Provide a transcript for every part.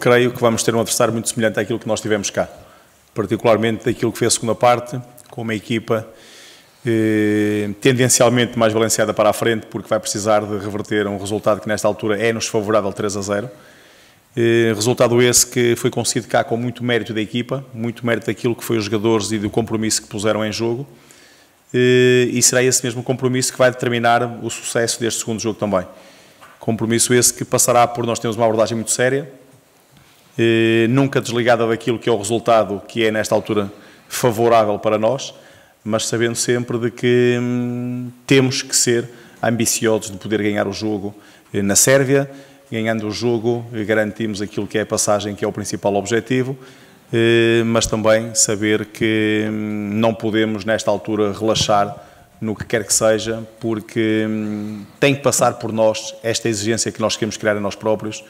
Creio que vamos ter um adversário muito semelhante àquilo que nós tivemos cá, particularmente daquilo que foi a segunda parte, com uma equipa eh, tendencialmente mais balanceada para a frente, porque vai precisar de reverter um resultado que nesta altura é-nos favorável 3 a 0. Eh, resultado esse que foi conseguido cá com muito mérito da equipa, muito mérito daquilo que foi os jogadores e do compromisso que puseram em jogo. Eh, e será esse mesmo compromisso que vai determinar o sucesso deste segundo jogo também. Compromisso esse que passará por nós termos uma abordagem muito séria, eh, nunca desligada daquilo que é o resultado que é, nesta altura, favorável para nós, mas sabendo sempre de que hum, temos que ser ambiciosos de poder ganhar o jogo eh, na Sérvia. Ganhando o jogo, eh, garantimos aquilo que é a passagem, que é o principal objetivo, mas também saber que hum, não podemos, nesta altura, relaxar no que quer que seja, porque hum, tem que passar por nós esta exigência que nós queremos criar a nós próprios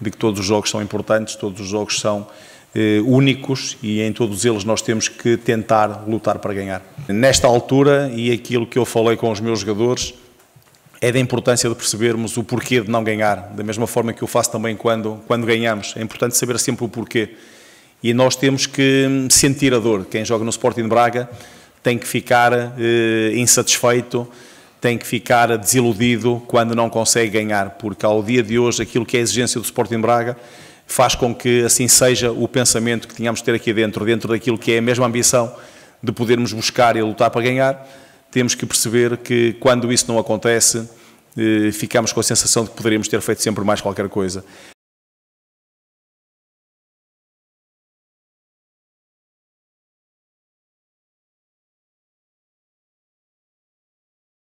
de que todos os jogos são importantes, todos os jogos são eh, únicos e em todos eles nós temos que tentar lutar para ganhar. Nesta altura, e aquilo que eu falei com os meus jogadores, é da importância de percebermos o porquê de não ganhar, da mesma forma que eu faço também quando, quando ganhamos. É importante saber sempre o porquê. E nós temos que hum, sentir a dor. Quem joga no Sporting de Braga tem que ficar eh, insatisfeito, tem que ficar desiludido quando não consegue ganhar, porque ao dia de hoje aquilo que é a exigência do Sporting Braga faz com que assim seja o pensamento que tínhamos de ter aqui dentro, dentro daquilo que é a mesma ambição de podermos buscar e lutar para ganhar, temos que perceber que quando isso não acontece, eh, ficamos com a sensação de que poderíamos ter feito sempre mais qualquer coisa.